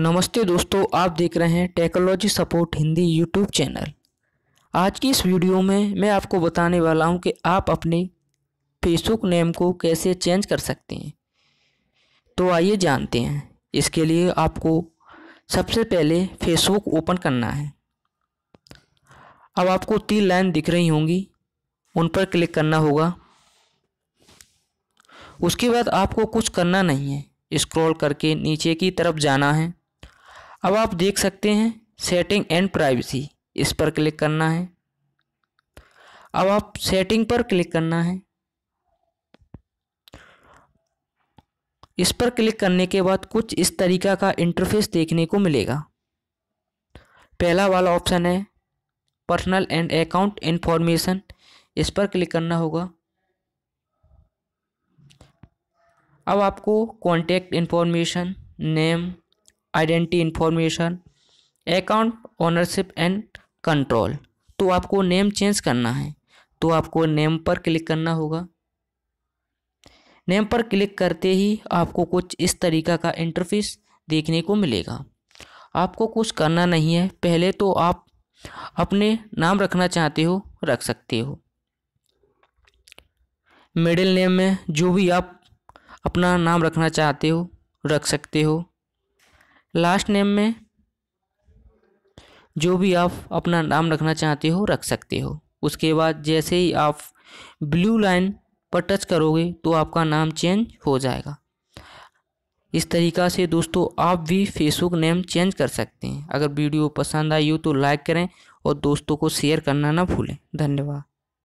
नमस्ते दोस्तों आप देख रहे हैं technology support Hindi YouTube channel आज की इस वीडियो में मैं आपको बताने वाला हूं कि आप अपने फेसबुक नेम को कैसे चेंज कर सकते हैं तो आइए जानते हैं इसके लिए आपको सबसे पहले फेसबुक ओपन करना है अब आपको तीन लाइन दिख रही होंगी उन पर क्लिक करना होगा उसके बाद आपको कुछ करना नहीं है स्क्रॉल करके नीचे की तरफ जाना है अब आप देख सकते हैं सेटिंग एंड प्राइवेसी इस पर क्लिक करना है अब आप सेटिंग पर क्लिक करना है इस पर क्लिक करने के बाद कुछ इस तरीका का इंटरफेस देखने को मिलेगा पहला वाला ऑप्शन है पर्सनल एंड अकाउंट इन्फॉर्मेशन इस पर क्लिक करना होगा अब आपको contact information name identity information account ownership and control तो आपको नेम चेंज करना है तो आपको नेम पर क्लिक करना होगा नेम पर क्लिक करते ही आपको कुछ इस तरीका का इंटरफेस देखने को मिलेगा आपको कुछ करना नहीं है पहले तो आप अपने नाम रखना चाहते हो रख सकते हो मिडिल नेम में जो भी आप अपना नाम रखना चाहते हो रख सकते हो लास्ट नेम में जो भी आप अपना नाम रखना चाहते हो रख सकते हो उसके बाद जैसे ही आप ब्लू लाइन पर टच करोगे तो आपका नाम चेंज हो जाएगा इस तरीका से दोस्तों आप भी फेसबुक नेम चेंज कर सकते हैं अगर वीडियो पसंद आई हो तो लाइक करें और दोस्तों को शेयर करना ना भूलें धन्यवाद